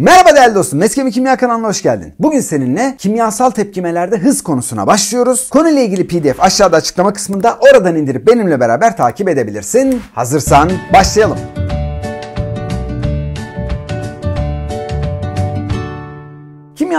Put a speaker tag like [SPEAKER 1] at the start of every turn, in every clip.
[SPEAKER 1] Merhaba değerli dostum. Meskemi Kimya kanalına hoş geldin. Bugün seninle kimyasal tepkimelerde hız konusuna başlıyoruz. Konuyla ilgili pdf aşağıda açıklama kısmında oradan indirip benimle beraber takip edebilirsin. Hazırsan başlayalım.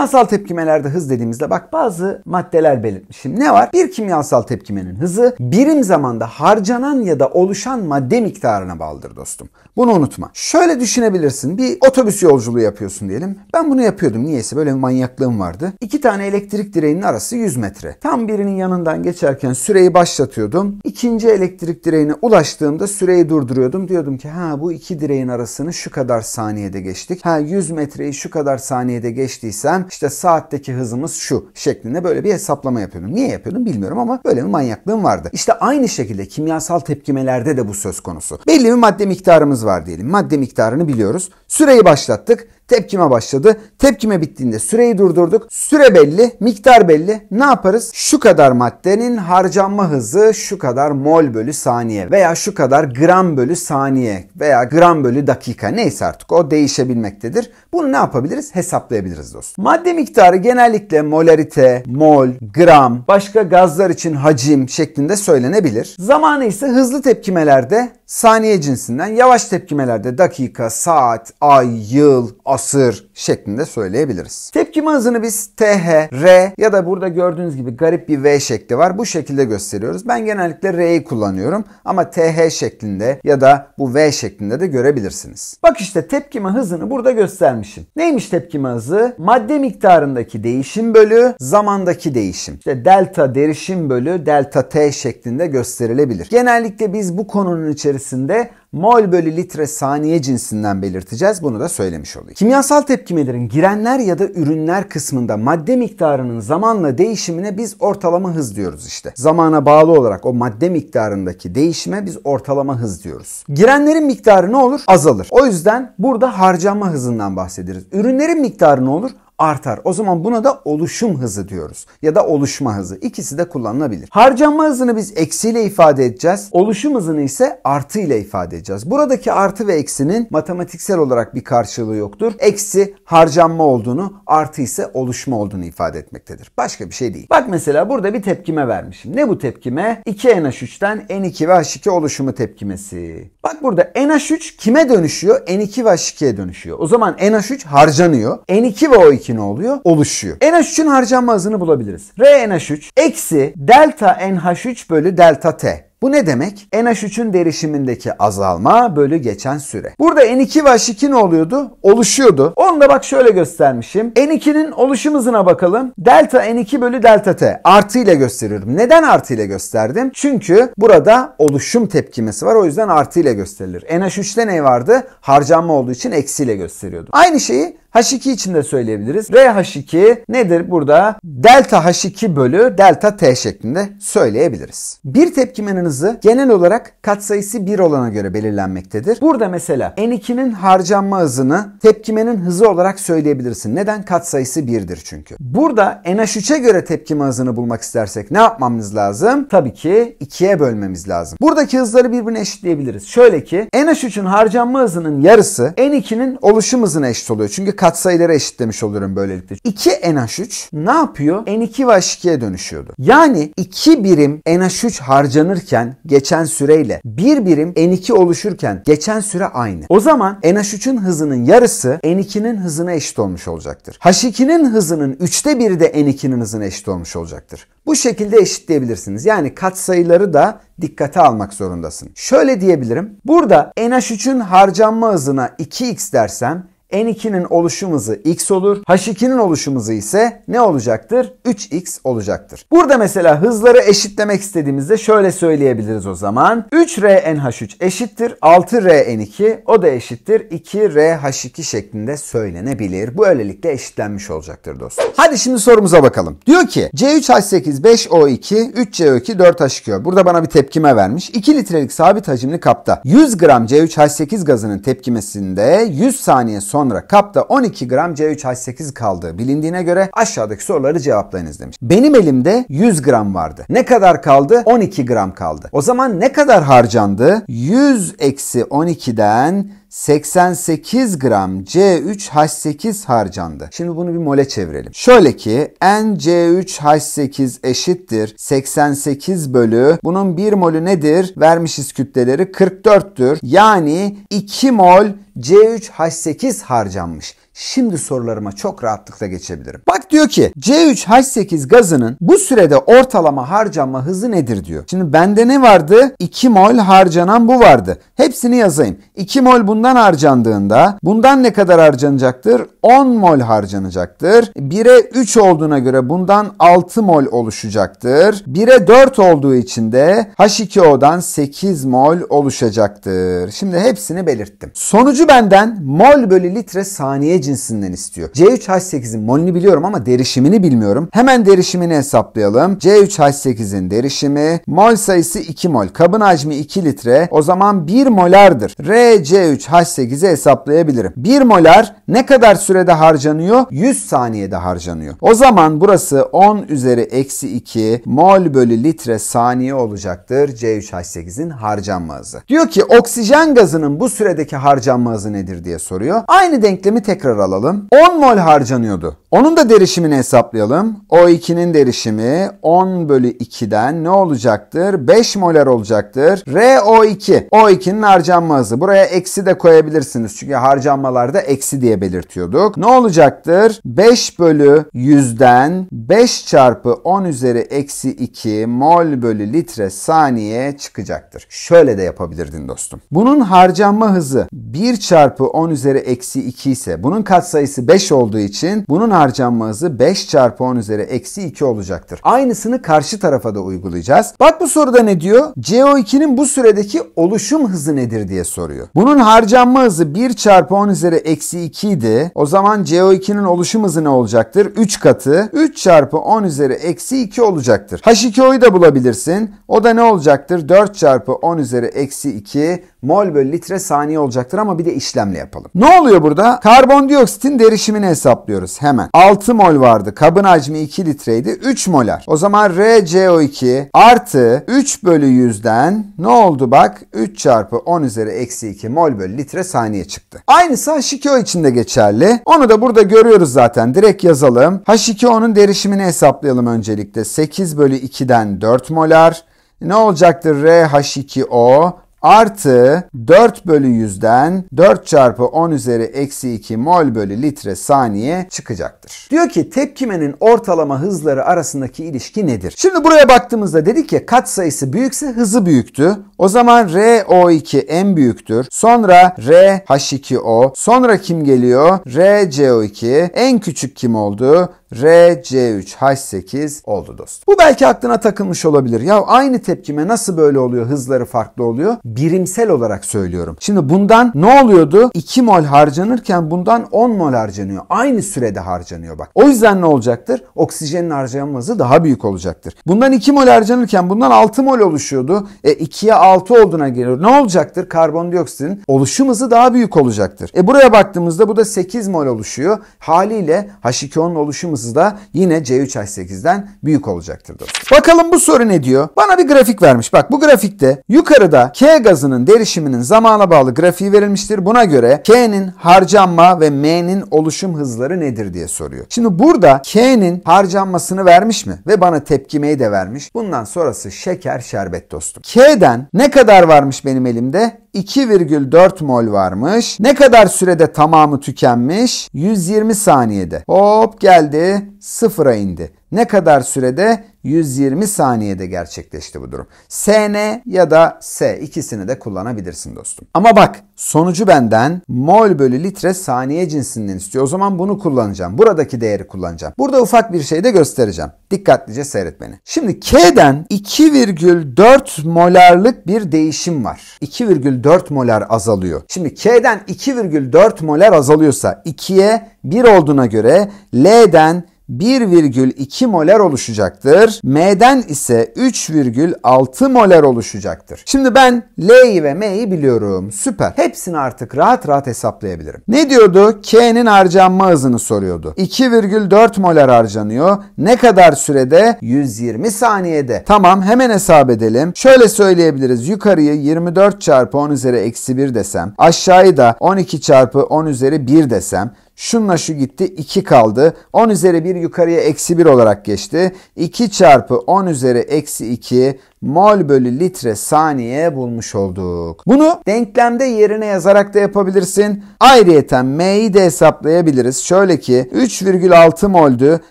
[SPEAKER 1] Kimyasal tepkimelerde hız dediğimizde bak bazı maddeler belirtmişim. Ne var? Bir kimyasal tepkimenin hızı birim zamanda harcanan ya da oluşan madde miktarına bağlıdır dostum. Bunu unutma. Şöyle düşünebilirsin. Bir otobüs yolculuğu yapıyorsun diyelim. Ben bunu yapıyordum. Niyeyse böyle bir manyaklığım vardı. İki tane elektrik direğinin arası 100 metre. Tam birinin yanından geçerken süreyi başlatıyordum. İkinci elektrik direğine ulaştığımda süreyi durduruyordum. Diyordum ki ha bu iki direğin arasını şu kadar saniyede geçtik. Ha 100 metreyi şu kadar saniyede geçtiysem işte saatteki hızımız şu şeklinde böyle bir hesaplama yapıyordum. Niye yapıyordum bilmiyorum ama böyle bir manyaklığım vardı. İşte aynı şekilde kimyasal tepkimelerde de bu söz konusu. Belli bir madde miktarımız var diyelim. Madde miktarını biliyoruz. Süreyi başlattık tepkime başladı. Tepkime bittiğinde süreyi durdurduk. Süre belli, miktar belli. Ne yaparız? Şu kadar maddenin harcanma hızı şu kadar mol bölü saniye veya şu kadar gram bölü saniye veya gram bölü dakika neyse artık o değişebilmektedir. Bunu ne yapabiliriz? Hesaplayabiliriz dostum. Madde miktarı genellikle molarite, mol, gram, başka gazlar için hacim şeklinde söylenebilir. Zamanı ise hızlı tepkimelerde saniye cinsinden, yavaş tepkimelerde dakika, saat, ay, yıl, asır şeklinde söyleyebiliriz. Tepkime hızını biz TH, R ya da burada gördüğünüz gibi garip bir V şekli var. Bu şekilde gösteriyoruz. Ben genellikle R'yi kullanıyorum ama TH şeklinde ya da bu V şeklinde de görebilirsiniz. Bak işte tepkime hızını burada göstermişim. Neymiş tepkime hızı? Madde miktarındaki değişim bölü zamandaki değişim. İşte delta derişim bölü delta T şeklinde gösterilebilir. Genellikle biz bu konunun içerisinde mol bölü litre saniye cinsinden belirteceğiz. Bunu da söylemiş olayım. Kimyasal tepkimelerin girenler ya da ürünler kısmında madde miktarının zamanla değişimine biz ortalama hız diyoruz işte. Zamana bağlı olarak o madde miktarındaki değişime biz ortalama hız diyoruz. Girenlerin miktarı ne olur? Azalır. O yüzden burada harcama hızından bahsederiz. Ürünlerin miktarı ne olur? artar. O zaman buna da oluşum hızı diyoruz ya da oluşma hızı. İkisi de kullanılabilir. Harcanma hızını biz eksiyle ifade edeceğiz. Oluşum hızını ise artı ile ifade edeceğiz. Buradaki artı ve eksinin matematiksel olarak bir karşılığı yoktur. Eksi harcanma olduğunu, artı ise oluşma olduğunu ifade etmektedir. Başka bir şey değil. Bak mesela burada bir tepkime vermişim. Ne bu tepkime? 2NH3'ten N2 ve H2 oluşumu tepkimesi. Bak burada NH3 kime dönüşüyor? N2 ve H2'ye dönüşüyor. O zaman NH3 harcanıyor. N2 ve O2 ne oluyor? Oluşuyor. NH3'ün harcanma hızını bulabiliriz. RNH3 eksi delta NH3 bölü delta T. Bu ne demek? NH3'ün derişimindeki azalma bölü geçen süre. Burada N2 ve H2 ne oluyordu? Oluşuyordu. Onu da bak şöyle göstermişim. N2'nin oluşum hızına bakalım. Delta N2 bölü delta T. Artı ile gösteriyorum. Neden artı ile gösterdim? Çünkü burada oluşum tepkimesi var. O yüzden artı ile gösterilir. NH3'te ne vardı? Harcanma olduğu için eksi ile gösteriyordum. Aynı şeyi H2 için de söyleyebiliriz. RH2 nedir burada? Delta H2 bölü delta T şeklinde söyleyebiliriz. Bir tepkimenin hızı genel olarak katsayısı 1 olana göre belirlenmektedir. Burada mesela N2'nin harcanma hızını tepkimenin hızı olarak söyleyebilirsin. Neden? Katsayısı 1'dir çünkü. Burada NH3'e göre tepkime hızını bulmak istersek ne yapmamız lazım? Tabii ki 2'ye bölmemiz lazım. Buradaki hızları birbirine eşitleyebiliriz. Şöyle ki NH3'ün harcanma hızının yarısı N2'nin oluşum hızına eşit oluyor. Çünkü katsayıları eşitlemiş oluyorum böylelikle. 2 NH3 ne yapıyor? N2 ve H2'ye dönüşüyordu. Yani 2 birim NH3 harcanırken geçen süreyle 1 birim N2 oluşurken geçen süre aynı. O zaman NH3'ün hızının yarısı N2'nin hızına eşit olmuş olacaktır. H2'nin hızının 3'te biri de N2'nin hızına eşit olmuş olacaktır. Bu şekilde eşitleyebilirsiniz. Yani katsayıları da dikkate almak zorundasın. Şöyle diyebilirim. Burada NH3'ün harcanma hızına 2x dersem N2'nin oluşum x olur. H2'nin oluşum ise ne olacaktır? 3x olacaktır. Burada mesela hızları eşitlemek istediğimizde şöyle söyleyebiliriz o zaman. 3rnh3 eşittir 6rn2 o da eşittir 2rh2 şeklinde söylenebilir. Bu öylelikle eşitlenmiş olacaktır dostum. Hadi şimdi sorumuza bakalım. Diyor ki C3H8 5O2 3CO2 h 2 Burada bana bir tepkime vermiş. 2 litrelik sabit hacimli kapta 100 gram C3H8 gazının tepkimesinde 100 saniye sonra sonra kapta 12 gram C3H8 kaldığı bilindiğine göre aşağıdaki soruları cevaplayınız demiş. Benim elimde 100 gram vardı. Ne kadar kaldı? 12 gram kaldı. O zaman ne kadar harcandı? 100 eksi 12'den 88 gram C3H8 harcandı. Şimdi bunu bir mole çevirelim. Şöyle ki NC3H8 eşittir 88 bölü bunun 1 molü nedir? Vermişiz kütleleri 44'tür. Yani 2 mol C3H8 harcanmış. Şimdi sorularıma çok rahatlıkla geçebilirim. Bak diyor ki C3H8 gazının bu sürede ortalama harcama hızı nedir diyor. Şimdi bende ne vardı? 2 mol harcanan bu vardı. Hepsini yazayım. 2 mol bundan harcandığında bundan ne kadar harcanacaktır? 10 mol harcanacaktır. 1'e 3 olduğuna göre bundan 6 mol oluşacaktır. 1'e 4 olduğu için de H2O'dan 8 mol oluşacaktır. Şimdi hepsini belirttim. Sonucu benden mol bölü litre saniye C cinsinden istiyor. C3H8'in molünü biliyorum ama derişimini bilmiyorum. Hemen derişimini hesaplayalım. C3H8'in derişimi mol sayısı 2 mol. Kabın hacmi 2 litre. O zaman 1 molardır. RC3H8'i hesaplayabilirim. 1 molar ne kadar sürede harcanıyor? 100 saniyede harcanıyor. O zaman burası 10 üzeri eksi 2 mol bölü litre saniye olacaktır C3H8'in harcanma hızı. Diyor ki oksijen gazının bu süredeki harcanma hızı nedir diye soruyor. Aynı denklemi tekrar tekrar alalım. 10 mol harcanıyordu. Onun da derişimini hesaplayalım. O2'nin derişimi 10 bölü 2'den ne olacaktır? 5 molar olacaktır. RO2. O2'nin harcanma hızı. Buraya eksi de koyabilirsiniz. Çünkü harcanmalarda eksi diye belirtiyorduk. Ne olacaktır? 5 bölü 100'den 5 çarpı 10 üzeri eksi 2 mol bölü litre saniye çıkacaktır. Şöyle de yapabilirdin dostum. Bunun harcanma hızı 1 çarpı 10 üzeri eksi 2 ise bunun katsayısı 5 olduğu için bunun harcanma hızı 5 çarpı 10 üzeri eksi 2 olacaktır. Aynısını karşı tarafa da uygulayacağız. Bak bu soruda ne diyor? CO2'nin bu süredeki oluşum hızı nedir diye soruyor. Bunun harcanma hızı 1 çarpı 10 üzeri eksi 2 idi. O zaman CO2'nin oluşum hızı ne olacaktır? 3 katı 3 çarpı 10 üzeri eksi 2 olacaktır. H2O'yu da bulabilirsin. O da ne olacaktır? 4 çarpı 10 üzeri eksi 2 mol bölü litre saniye olacaktır ama bir de işlemle yapalım. Ne oluyor burada? Karbondioksitin derişimini hesaplıyoruz hemen. 6 mol vardı. Kabın hacmi 2 litreydi. 3 molar. O zaman RCO2 artı 3 bölü 100'den ne oldu bak? 3 çarpı 10 üzeri eksi 2 mol bölü litre saniye çıktı. Aynısı H2O için de geçerli. Onu da burada görüyoruz zaten. Direkt yazalım. H2O'nun derişimini hesaplayalım öncelikle. 8 bölü 2'den 4 molar. Ne olacaktır RH2O artı 4 bölü 100'den 4 çarpı 10 üzeri eksi 2 mol bölü litre saniye çıkacaktır. Diyor ki tepkimenin ortalama hızları arasındaki ilişki nedir? Şimdi buraya baktığımızda dedik ki kat sayısı büyükse hızı büyüktü. O zaman RO2 en büyüktür. Sonra RH2O. Sonra kim geliyor? RCO2. En küçük kim oldu? R C3 H8 oldu dostum. Bu belki aklına takılmış olabilir. Ya aynı tepkime nasıl böyle oluyor? Hızları farklı oluyor. Birimsel olarak söylüyorum. Şimdi bundan ne oluyordu? 2 mol harcanırken bundan 10 mol harcanıyor. Aynı sürede harcanıyor bak. O yüzden ne olacaktır? Oksijenin harcanma hızı daha büyük olacaktır. Bundan 2 mol harcanırken bundan 6 mol oluşuyordu. E 2'ye 6 olduğuna geliyor. Ne olacaktır? Karbondioksitin oluşum hızı daha büyük olacaktır. E buraya baktığımızda bu da 8 mol oluşuyor. Haliyle H2O'nun oluşum hızı da yine C3H8'den büyük olacaktır. Dostum. Bakalım bu soru ne diyor? Bana bir grafik vermiş. Bak bu grafikte yukarıda K gazının derişiminin zamana bağlı grafiği verilmiştir. Buna göre K'nin harcanma ve M'nin oluşum hızları nedir diye soruyor. Şimdi burada K'nin harcanmasını vermiş mi? Ve bana tepkimeyi de vermiş. Bundan sonrası şeker şerbet dostum. K'den ne kadar varmış benim elimde? 2,4 mol varmış. Ne kadar sürede tamamı tükenmiş? 120 saniyede. Hop geldi sıfıra indi. Ne kadar sürede? 120 saniyede gerçekleşti bu durum. SN ya da S ikisini de kullanabilirsin dostum. Ama bak sonucu benden mol bölü litre saniye cinsinden istiyor. O zaman bunu kullanacağım. Buradaki değeri kullanacağım. Burada ufak bir şey de göstereceğim. Dikkatlice seyretmeni. Şimdi K'den 2,4 molarlık bir değişim var. 2,4 molar azalıyor. Şimdi K'den 2,4 molar azalıyorsa 2'ye 1 olduğuna göre L'den 1,2 molar oluşacaktır. M'den ise 3,6 molar oluşacaktır. Şimdi ben L'yi ve M'yi biliyorum. Süper. Hepsini artık rahat rahat hesaplayabilirim. Ne diyordu? K'nin harcanma hızını soruyordu. 2,4 molar harcanıyor. Ne kadar sürede? 120 saniyede. Tamam hemen hesap edelim. Şöyle söyleyebiliriz. Yukarıyı 24 çarpı 10 üzeri eksi 1 desem. Aşağıyı da 12 çarpı 10 üzeri 1 desem. Şunla şu gitti 2 kaldı. 10 üzeri 1 yukarıya eksi 1 olarak geçti. 2 çarpı 10 üzeri eksi 2 mol bölü litre saniye bulmuş olduk. Bunu denklemde yerine yazarak da yapabilirsin. Ayrıyeten M'yi de hesaplayabiliriz. Şöyle ki 3,6 moldü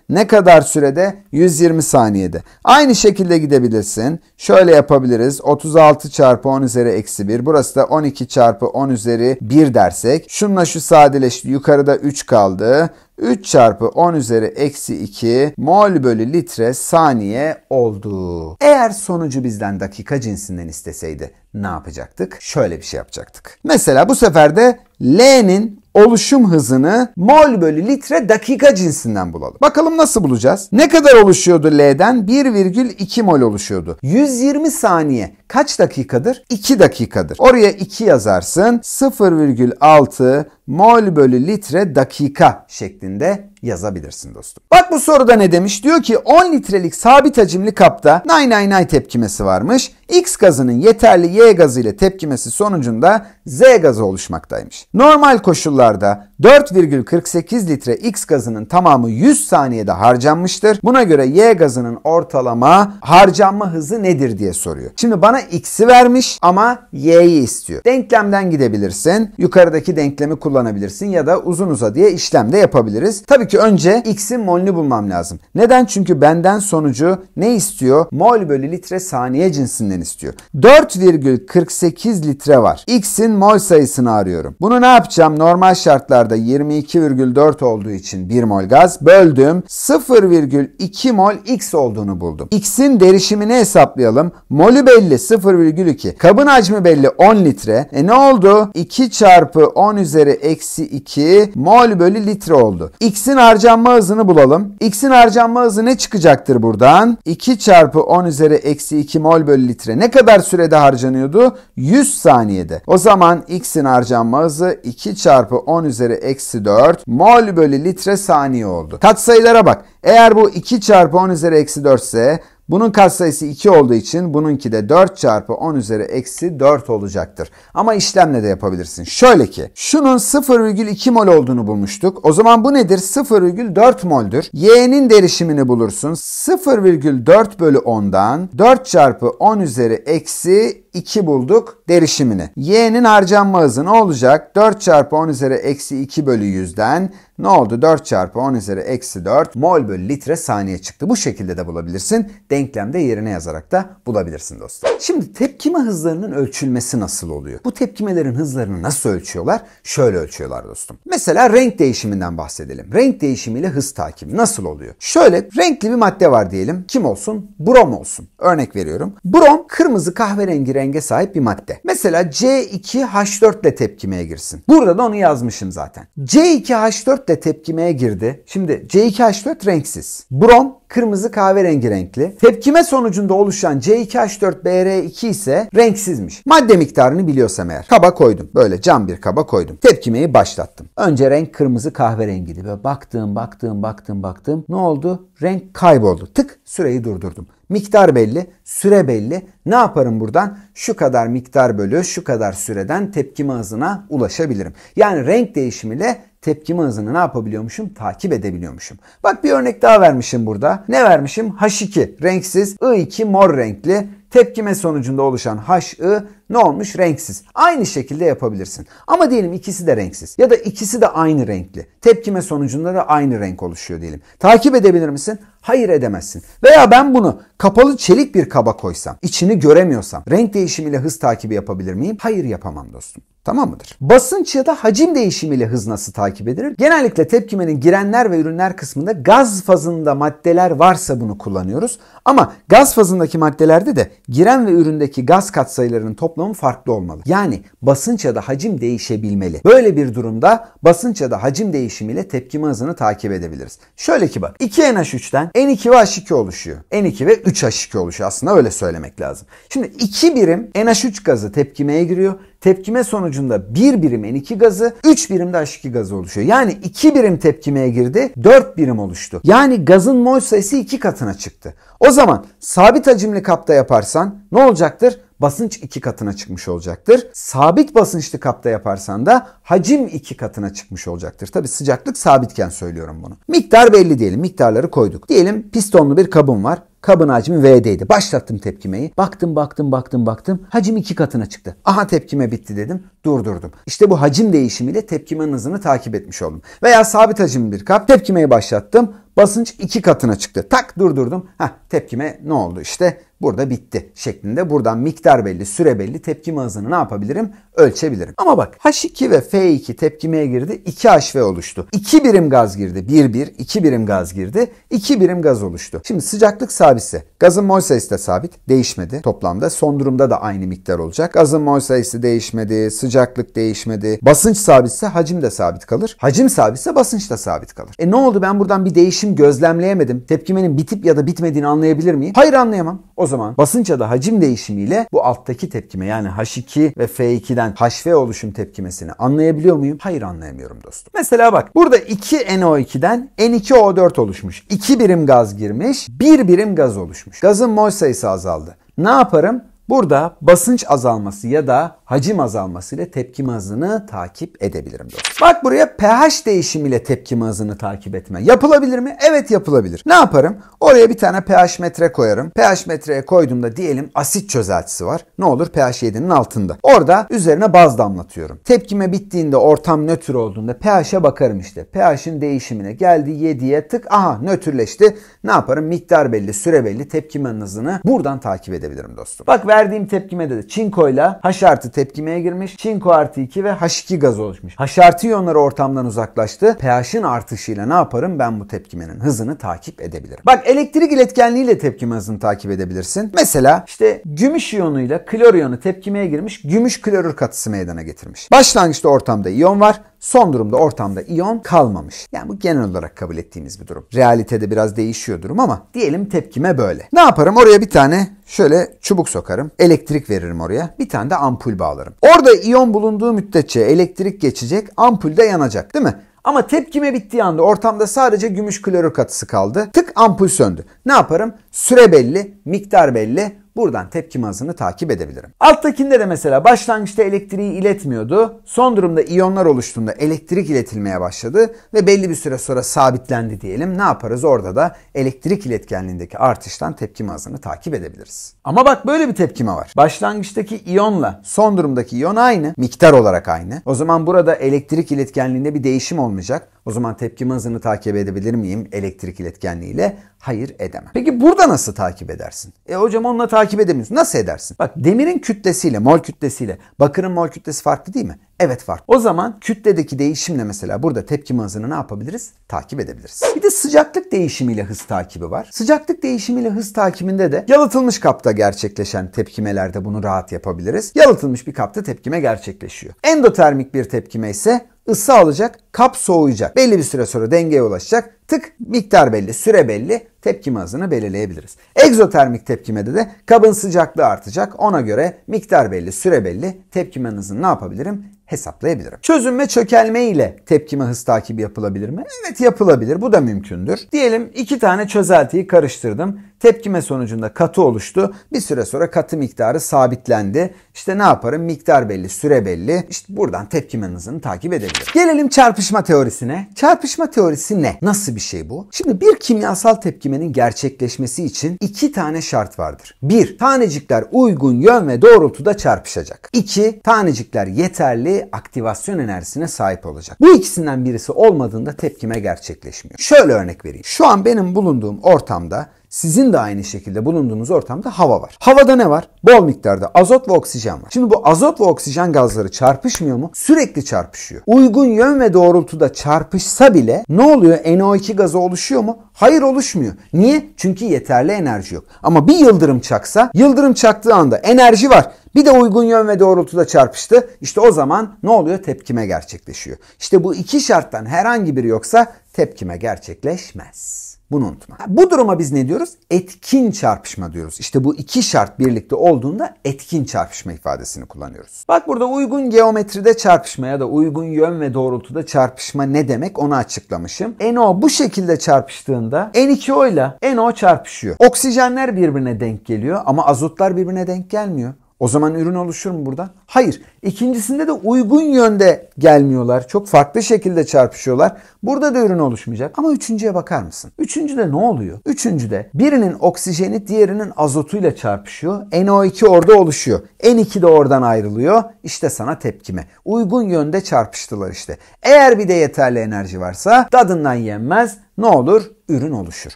[SPEAKER 1] ne kadar sürede? 120 saniyede. Aynı şekilde gidebilirsin. Şöyle yapabiliriz. 36 çarpı 10 üzeri eksi 1. Burası da 12 çarpı 10 üzeri 1 dersek. Şunla şu sadeleşti. Yukarıda 3 kaldı. 3 çarpı 10 üzeri eksi 2 mol bölü litre saniye oldu. Eğer sonucu bizden dakika cinsinden isteseydi ne yapacaktık? Şöyle bir şey yapacaktık. Mesela bu sefer de L'nin oluşum hızını mol bölü litre dakika cinsinden bulalım. Bakalım nasıl bulacağız? Ne kadar oluşuyordu L'den? 1,2 mol oluşuyordu. 120 saniye kaç dakikadır? 2 dakikadır. Oraya 2 yazarsın. 0,6 mol bölü litre dakika şeklinde yazabilirsin dostum. Bak bu soruda ne demiş? Diyor ki 10 litrelik sabit hacimli kapta 999 tepkimesi varmış. X gazının yeterli Y gazı ile tepkimesi sonucunda Z gazı oluşmaktaymış. Normal koşullarda 4,48 litre X gazının tamamı 100 saniyede harcanmıştır. Buna göre Y gazının ortalama harcanma hızı nedir diye soruyor. Şimdi bana X'i vermiş ama Y'yi istiyor. Denklemden gidebilirsin. Yukarıdaki denklemi kullanabilirsin ya da uzun uza diye işlem de yapabiliriz. Tabii ki önce X'in molünü bulmam lazım. Neden? Çünkü benden sonucu ne istiyor? Mol bölü litre saniye cinsinden istiyor. 4,48 litre var. X'in mol sayısını arıyorum. Bunu ne yapacağım? Normal şartlarda miktarda 22,4 olduğu için 1 mol gaz böldüm 0,2 mol X olduğunu buldum. X'in derişimini hesaplayalım. Molü belli 0,2. Kabın hacmi belli 10 litre. E ne oldu? 2 çarpı 10 üzeri eksi 2 mol bölü litre oldu. X'in harcanma hızını bulalım. X'in harcanma hızı ne çıkacaktır buradan? 2 çarpı 10 üzeri eksi 2 mol bölü litre. Ne kadar sürede harcanıyordu? 100 saniyede. O zaman X'in harcanma hızı 2 çarpı 10 üzeri eksi 4 mol bölü litre saniye oldu. Katsayılara bak. Eğer bu 2 çarpı 10 üzeri eksi 4 ise bunun katsayısı 2 olduğu için bununki de 4 çarpı 10 üzeri eksi 4 olacaktır. Ama işlemle de yapabilirsin. Şöyle ki şunun 0,2 mol olduğunu bulmuştuk. O zaman bu nedir? 0,4 moldür. Y'nin derişimini bulursun. 0,4 bölü 10'dan 4 çarpı 10 üzeri eksi 2 bulduk derişimini. Y'nin harcanma hızı ne olacak? 4 çarpı 10 üzeri eksi 2 bölü 100'den ne oldu? 4 çarpı 10 üzeri eksi 4 mol bölü litre saniye çıktı. Bu şekilde de bulabilirsin. Denklemde yerine yazarak da bulabilirsin dostum. Şimdi tepkime hızlarının ölçülmesi nasıl oluyor? Bu tepkimelerin hızlarını nasıl ölçüyorlar? Şöyle ölçüyorlar dostum. Mesela renk değişiminden bahsedelim. Renk değişimiyle hız takibi nasıl oluyor? Şöyle renkli bir madde var diyelim. Kim olsun? Brom olsun. Örnek veriyorum. Brom kırmızı kahverengi renge sahip bir madde. Mesela C2H4 ile tepkimeye girsin. Burada da onu yazmışım zaten. C2H4 ile tepkimeye girdi. Şimdi C2H4 renksiz. Brom kırmızı kahverengi renkli. Tepkime sonucunda oluşan c 4 br 2 ise renksizmiş. Madde miktarını biliyorsam eğer. Kaba koydum. Böyle cam bir kaba koydum. Tepkimeyi başlattım. Önce renk kırmızı kahverengiydi. ve baktım, baktım, baktım, baktım. Ne oldu? Renk kayboldu. Tık süreyi durdurdum. Miktar belli, süre belli. Ne yaparım buradan? Şu kadar miktar bölü şu kadar süreden tepkime hızına ulaşabilirim. Yani renk değişimiyle tepkime hızını ne yapabiliyormuşum? Takip edebiliyormuşum. Bak bir örnek daha vermişim burada. Ne vermişim? H2 renksiz, I2 mor renkli tepkime sonucunda oluşan HI ne olmuş? Renksiz. Aynı şekilde yapabilirsin. Ama diyelim ikisi de renksiz ya da ikisi de aynı renkli. Tepkime sonucunda da aynı renk oluşuyor diyelim. Takip edebilir misin? Hayır edemezsin. Veya ben bunu kapalı çelik bir kaba koysam, içini göremiyorsam renk değişimiyle hız takibi yapabilir miyim? Hayır yapamam dostum. Tamam mıdır? Basınç ya da hacim değişimiyle hız nasıl takip edilir? Genellikle tepkimenin girenler ve ürünler kısmında gaz fazında maddeler varsa bunu kullanıyoruz. Ama gaz fazındaki maddelerde de giren ve üründeki gaz katsayılarının toplamı farklı olmalı. Yani basınç ya da hacim değişebilmeli. Böyle bir durumda basınç ya da hacim değişimiyle tepkime hızını takip edebiliriz. Şöyle ki bak 2NH3'ten N2 ve H2 oluşuyor. N2 ve 3H2 oluşuyor. Aslında öyle söylemek lazım. Şimdi 2 birim NH3 gazı tepkimeye giriyor. Tepkime sonucunda 1 birim N2 gazı, 3 birim de H2 gazı oluşuyor. Yani 2 birim tepkimeye girdi, 4 birim oluştu. Yani gazın mol sayısı 2 katına çıktı. O zaman sabit hacimli kapta yaparsan ne olacaktır? basınç 2 katına çıkmış olacaktır. Sabit basınçlı kapta yaparsan da hacim 2 katına çıkmış olacaktır. Tabi sıcaklık sabitken söylüyorum bunu. Miktar belli diyelim. Miktarları koyduk. Diyelim pistonlu bir kabım var. Kabın hacmi V'deydi. Başlattım tepkimeyi. Baktım baktım baktım baktım. Hacim iki katına çıktı. Aha tepkime bitti dedim. Durdurdum. İşte bu hacim değişimiyle tepkimenin hızını takip etmiş oldum. Veya sabit hacim bir kap. Tepkimeyi başlattım. Basınç iki katına çıktı. Tak durdurdum. Ha tepkime ne oldu işte burada bitti şeklinde. Buradan miktar belli, süre belli tepkime hızını ne yapabilirim? Ölçebilirim. Ama bak H2 ve F2 tepkimeye girdi. 2HV oluştu. 2 birim gaz girdi. 1 1 2 birim gaz girdi. 2 birim gaz oluştu. Şimdi sıcaklık sabitse gazın mol sayısı da sabit. Değişmedi toplamda. Son durumda da aynı miktar olacak. Gazın mol sayısı değişmedi. Sıcaklık değişmedi. Basınç sabitse hacim de sabit kalır. Hacim sabitse basınç da sabit kalır. E ne oldu ben buradan bir değiş değişim gözlemleyemedim. Tepkimenin bitip ya da bitmediğini anlayabilir miyim? Hayır anlayamam. O zaman basınçta da hacim değişimiyle bu alttaki tepkime yani H2 ve F2'den HV oluşum tepkimesini anlayabiliyor muyum? Hayır anlayamıyorum dostum. Mesela bak burada 2 NO2'den N2O4 oluşmuş. 2 birim gaz girmiş, 1 birim gaz oluşmuş. Gazın mol sayısı azaldı. Ne yaparım? Burada basınç azalması ya da hacim azalması ile tepkime hızını takip edebilirim dostum. Bak buraya pH ile tepkime hızını takip etme. Yapılabilir mi? Evet yapılabilir. Ne yaparım? Oraya bir tane pH metre koyarım. pH metreye koyduğumda diyelim asit çözeltisi var. Ne olur pH 7'nin altında. Orada üzerine baz damlatıyorum. Tepkime bittiğinde ortam nötr olduğunda pH'e bakarım işte. pH'in değişimine geldi 7'ye tık aha nötrleşti. Ne yaparım? Miktar belli, süre belli tepkime hızını buradan takip edebilirim dostum. Bak ver Verdiğim tepkime de çinko ile H artı tepkimeye girmiş. Çinko artı 2 ve H2 gaz oluşmuş. H artı iyonları ortamdan uzaklaştı. pH'in artışıyla ne yaparım? Ben bu tepkimenin hızını takip edebilirim. Bak elektrik iletkenliğiyle tepkime hızını takip edebilirsin. Mesela işte gümüş iyonuyla klor iyonu tepkimeye girmiş. Gümüş klorür katısı meydana getirmiş. Başlangıçta ortamda iyon var. Son durumda ortamda iyon kalmamış. Yani bu genel olarak kabul ettiğimiz bir durum. Realitede biraz değişiyor durum ama diyelim tepkime böyle. Ne yaparım? Oraya bir tane Şöyle çubuk sokarım, elektrik veririm oraya, bir tane de ampul bağlarım. Orada iyon bulunduğu müddetçe elektrik geçecek, ampul de yanacak değil mi? Ama tepkime bittiği anda ortamda sadece gümüş klorür katısı kaldı. Tık ampul söndü. Ne yaparım? Süre belli, miktar belli, Buradan tepki hızını takip edebilirim. Alttakinde de mesela başlangıçta elektriği iletmiyordu. Son durumda iyonlar oluştuğunda elektrik iletilmeye başladı ve belli bir süre sonra sabitlendi diyelim. Ne yaparız? Orada da elektrik iletkenliğindeki artıştan tepki hızını takip edebiliriz. Ama bak böyle bir tepkime var. Başlangıçtaki iyonla son durumdaki iyon aynı. Miktar olarak aynı. O zaman burada elektrik iletkenliğinde bir değişim olmayacak. O zaman tepkime hızını takip edebilir miyim elektrik iletkenliğiyle? Hayır edemem. Peki burada nasıl takip edersin? E hocam onunla takip edemiyorsun. Nasıl edersin? Bak demirin kütlesiyle, mol kütlesiyle bakırın mol kütlesi farklı değil mi? Evet var. O zaman kütledeki değişimle mesela burada tepki hızını ne yapabiliriz? Takip edebiliriz. Bir de sıcaklık değişimiyle hız takibi var. Sıcaklık değişimiyle hız takiminde de yalıtılmış kapta gerçekleşen tepkimelerde bunu rahat yapabiliriz. Yalıtılmış bir kapta tepkime gerçekleşiyor. Endotermik bir tepkime ise ısı alacak, kap soğuyacak. Belli bir süre sonra dengeye ulaşacak tık miktar belli, süre belli, tepkime hızını belirleyebiliriz. Egzotermik tepkimede de kabın sıcaklığı artacak. Ona göre miktar belli, süre belli, tepkime hızını ne yapabilirim? hesaplayabilirim. Çözünme ve çökelme ile tepkime hız takibi yapılabilir mi? Evet yapılabilir. Bu da mümkündür. Diyelim iki tane çözeltiyi karıştırdım. Tepkime sonucunda katı oluştu. Bir süre sonra katı miktarı sabitlendi. İşte ne yaparım? Miktar belli, süre belli. İşte buradan tepkimenin hızını takip edebilirim. Gelelim çarpışma teorisine. Çarpışma teorisi ne? Nasıl bir şey bu? Şimdi bir kimyasal tepkimenin gerçekleşmesi için iki tane şart vardır. Bir, tanecikler uygun yön ve doğrultuda çarpışacak. İki, tanecikler yeterli aktivasyon enerjisine sahip olacak. Bu ikisinden birisi olmadığında tepkime gerçekleşmiyor. Şöyle örnek vereyim. Şu an benim bulunduğum ortamda sizin de aynı şekilde bulunduğunuz ortamda hava var. Havada ne var? Bol miktarda azot ve oksijen var. Şimdi bu azot ve oksijen gazları çarpışmıyor mu? Sürekli çarpışıyor. Uygun yön ve doğrultuda çarpışsa bile ne oluyor? NO2 gazı oluşuyor mu? Hayır oluşmuyor. Niye? Çünkü yeterli enerji yok. Ama bir yıldırım çaksa, yıldırım çaktığı anda enerji var. Bir de uygun yön ve doğrultuda çarpıştı. İşte o zaman ne oluyor? Tepkime gerçekleşiyor. İşte bu iki şarttan herhangi biri yoksa tepkime gerçekleşmez. Bunu unutma. Bu duruma biz ne diyoruz? Etkin çarpışma diyoruz. İşte bu iki şart birlikte olduğunda etkin çarpışma ifadesini kullanıyoruz. Bak burada uygun geometride çarpışma ya da uygun yön ve doğrultuda çarpışma ne demek onu açıklamışım. NO bu şekilde çarpıştığında N2O ile NO çarpışıyor. Oksijenler birbirine denk geliyor ama azotlar birbirine denk gelmiyor. O zaman ürün oluşur mu burada? Hayır. İkincisinde de uygun yönde gelmiyorlar. Çok farklı şekilde çarpışıyorlar. Burada da ürün oluşmayacak. Ama üçüncüye bakar mısın? Üçüncüde ne oluyor? Üçüncüde birinin oksijeni diğerinin azotuyla çarpışıyor. NO2 orada oluşuyor. N2 de oradan ayrılıyor. İşte sana tepkime. Uygun yönde çarpıştılar işte. Eğer bir de yeterli enerji varsa dadından yenmez. Ne olur? ürün oluşur.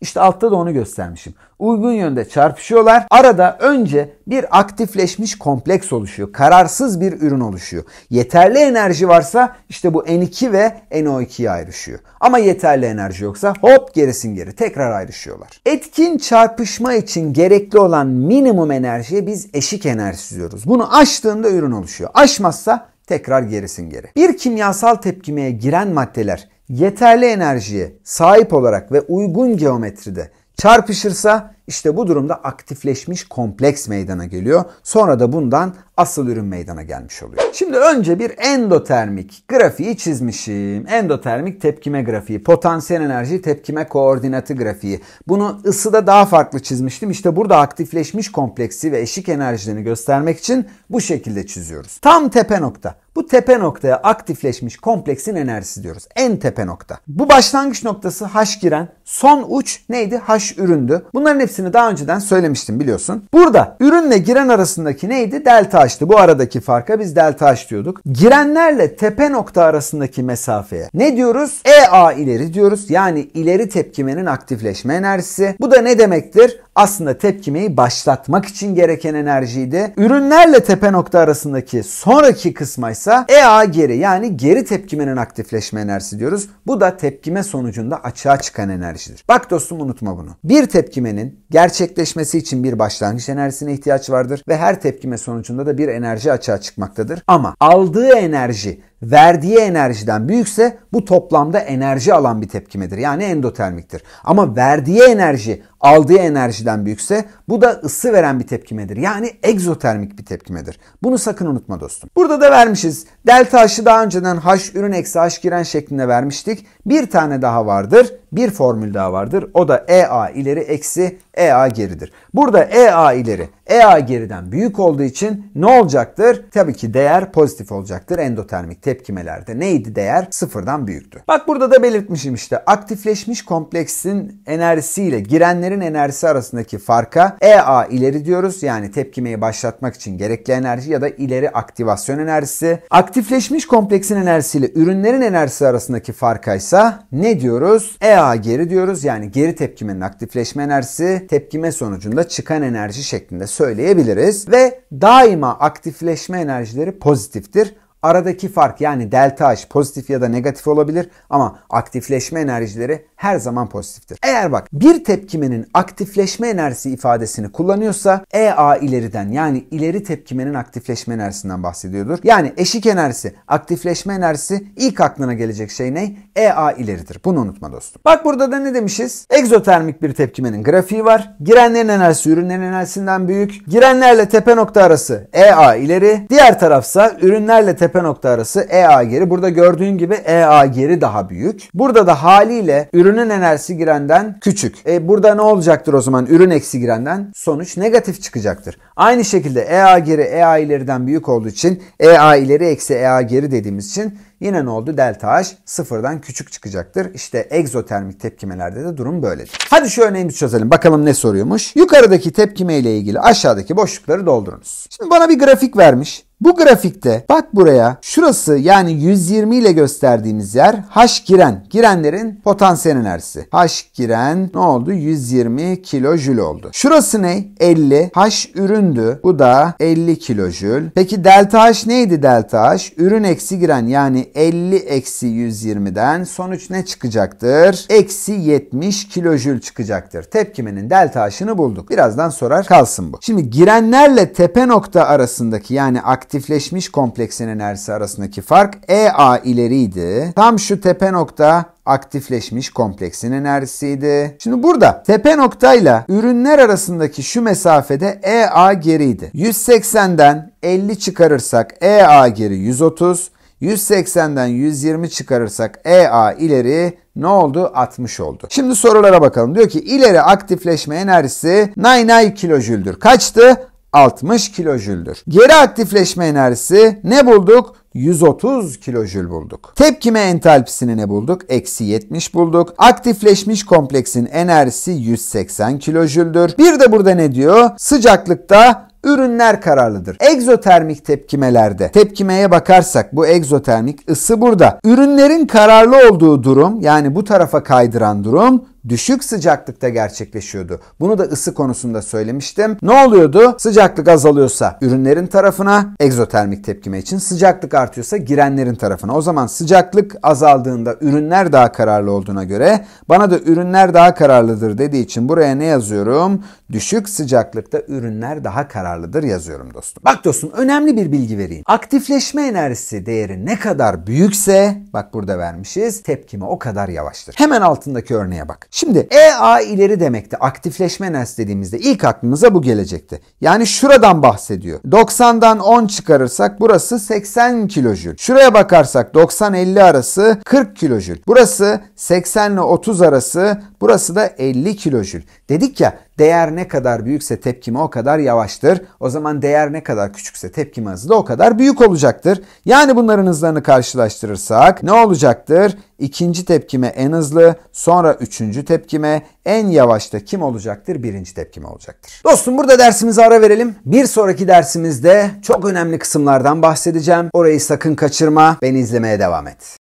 [SPEAKER 1] İşte altta da onu göstermişim. Uygun yönde çarpışıyorlar. Arada önce bir aktifleşmiş kompleks oluşuyor. Kararsız bir ürün oluşuyor. Yeterli enerji varsa işte bu N2 ve NO2'ye ayrışıyor. Ama yeterli enerji yoksa hop gerisin geri tekrar ayrışıyorlar. Etkin çarpışma için gerekli olan minimum enerjiye biz eşik enerji diyoruz. Bunu aştığında ürün oluşuyor. Aşmazsa tekrar gerisin geri. Bir kimyasal tepkimeye giren maddeler yeterli enerjiye sahip olarak ve uygun geometride çarpışırsa işte bu durumda aktifleşmiş kompleks meydana geliyor. Sonra da bundan asıl ürün meydana gelmiş oluyor. Şimdi önce bir endotermik grafiği çizmişim. Endotermik tepkime grafiği, potansiyel enerji tepkime koordinatı grafiği. Bunu ısıda daha farklı çizmiştim. İşte burada aktifleşmiş kompleksi ve eşik enerjilerini göstermek için bu şekilde çiziyoruz. Tam tepe nokta. Bu tepe noktaya aktifleşmiş kompleksin enerjisi diyoruz. En tepe nokta. Bu başlangıç noktası H giren son uç neydi? H üründü. Bunların hepsi etkisini daha önceden söylemiştim biliyorsun. Burada ürünle giren arasındaki neydi? Delta H'tı. Bu aradaki farka biz delta H diyorduk. Girenlerle tepe nokta arasındaki mesafeye ne diyoruz? EA ileri diyoruz. Yani ileri tepkimenin aktifleşme enerjisi. Bu da ne demektir? aslında tepkimeyi başlatmak için gereken enerjiydi. Ürünlerle tepe nokta arasındaki sonraki kısma ise EA geri yani geri tepkimenin aktifleşme enerjisi diyoruz. Bu da tepkime sonucunda açığa çıkan enerjidir. Bak dostum unutma bunu. Bir tepkimenin gerçekleşmesi için bir başlangıç enerjisine ihtiyaç vardır ve her tepkime sonucunda da bir enerji açığa çıkmaktadır. Ama aldığı enerji verdiği enerjiden büyükse bu toplamda enerji alan bir tepkimedir. Yani endotermiktir. Ama verdiği enerji aldığı enerjiden büyükse bu da ısı veren bir tepkimedir. Yani egzotermik bir tepkimedir. Bunu sakın unutma dostum. Burada da vermişiz. Delta H'ı daha önceden H ürün eksi H giren şeklinde vermiştik. Bir tane daha vardır bir formül daha vardır. O da EA ileri eksi EA geridir. Burada EA ileri EA geriden büyük olduğu için ne olacaktır? Tabii ki değer pozitif olacaktır endotermik tepkimelerde. Neydi değer? Sıfırdan büyüktü. Bak burada da belirtmişim işte aktifleşmiş kompleksin enerjisiyle girenlerin enerjisi arasındaki farka EA ileri diyoruz. Yani tepkimeyi başlatmak için gerekli enerji ya da ileri aktivasyon enerjisi. Aktifleşmiş kompleksin enerjisiyle ürünlerin enerjisi arasındaki farkaysa ne diyoruz? EA EA geri diyoruz. Yani geri tepkimenin aktifleşme enerjisi tepkime sonucunda çıkan enerji şeklinde söyleyebiliriz. Ve daima aktifleşme enerjileri pozitiftir. Aradaki fark yani delta H pozitif ya da negatif olabilir ama aktifleşme enerjileri her zaman pozitiftir. Eğer bak bir tepkimenin aktifleşme enerjisi ifadesini kullanıyorsa EA ileriden yani ileri tepkimenin aktifleşme enerjisinden bahsediyordur. Yani eşik enerjisi, aktifleşme enerjisi ilk aklına gelecek şey ne? EA ileridir. Bunu unutma dostum. Bak burada da ne demişiz? Egzotermik bir tepkimenin grafiği var. Girenlerin enerjisi ürünlerin enerjisinden büyük. Girenlerle tepe nokta arası EA ileri. Diğer tarafsa ürünlerle tepe tepe nokta arası EA geri. Burada gördüğün gibi EA geri daha büyük. Burada da haliyle ürünün enerjisi girenden küçük. E burada ne olacaktır o zaman? Ürün eksi girenden sonuç negatif çıkacaktır. Aynı şekilde EA geri EA ileriden büyük olduğu için EA ileri eksi EA geri dediğimiz için Yine ne oldu? Delta H sıfırdan küçük çıkacaktır. İşte egzotermik tepkimelerde de durum böyledir. Hadi şu örneğimizi çözelim. Bakalım ne soruyormuş. Yukarıdaki tepkime ile ilgili aşağıdaki boşlukları doldurunuz. Şimdi bana bir grafik vermiş. Bu grafikte bak buraya şurası yani 120 ile gösterdiğimiz yer H giren. Girenlerin potansiyel enerjisi. H giren ne oldu? 120 kilojül oldu. Şurası ne? 50. H üründü. Bu da 50 kilojül. Peki delta H neydi delta H? Ürün eksi giren yani 50 eksi 120'den sonuç ne çıkacaktır? Eksi 70 kilojül çıkacaktır. Tepkimenin delta H'ını bulduk. Birazdan sorar kalsın bu. Şimdi girenlerle tepe nokta arasındaki yani aktif aktifleşmiş kompleksin enerjisi arasındaki fark EA ileriydi. Tam şu tepe nokta aktifleşmiş kompleksin enerjisiydi. Şimdi burada tepe noktayla ürünler arasındaki şu mesafede EA geriydi. 180'den 50 çıkarırsak EA geri 130, 180'den 120 çıkarırsak EA ileri ne oldu? 60 oldu. Şimdi sorulara bakalım. Diyor ki ileri aktifleşme enerjisi 99 kilojüldür. Kaçtı? 60 kilojüldür. Geri aktifleşme enerjisi ne bulduk? 130 kilojül bulduk. Tepkime entalpisini ne bulduk? Eksi 70 bulduk. Aktifleşmiş kompleksin enerjisi 180 kilojüldür. Bir de burada ne diyor? Sıcaklıkta ürünler kararlıdır. Egzotermik tepkimelerde tepkimeye bakarsak bu egzotermik ısı burada. Ürünlerin kararlı olduğu durum yani bu tarafa kaydıran durum düşük sıcaklıkta gerçekleşiyordu. Bunu da ısı konusunda söylemiştim. Ne oluyordu? Sıcaklık azalıyorsa ürünlerin tarafına, egzotermik tepkime için sıcaklık artıyorsa girenlerin tarafına. O zaman sıcaklık azaldığında ürünler daha kararlı olduğuna göre bana da ürünler daha kararlıdır dediği için buraya ne yazıyorum? Düşük sıcaklıkta ürünler daha kararlıdır yazıyorum dostum. Bak dostum önemli bir bilgi vereyim. Aktifleşme enerjisi değeri ne kadar büyükse bak burada vermişiz tepkime o kadar yavaştır. Hemen altındaki örneğe bak. Şimdi EA ileri demekti. Aktifleşme nes dediğimizde ilk aklımıza bu gelecekti. Yani şuradan bahsediyor. 90'dan 10 çıkarırsak burası 80 kilojül. Şuraya bakarsak 90-50 arası 40 kilojül. Burası 80 ile 30 arası burası da 50 kilojül. Dedik ya Değer ne kadar büyükse tepkime o kadar yavaştır. O zaman değer ne kadar küçükse tepkime hızı da o kadar büyük olacaktır. Yani bunların hızlarını karşılaştırırsak ne olacaktır? İkinci tepkime en hızlı, sonra üçüncü tepkime, en yavaşta kim olacaktır? Birinci tepkime olacaktır. Dostum burada dersimize ara verelim. Bir sonraki dersimizde çok önemli kısımlardan bahsedeceğim. Orayı sakın kaçırma. Beni izlemeye devam et.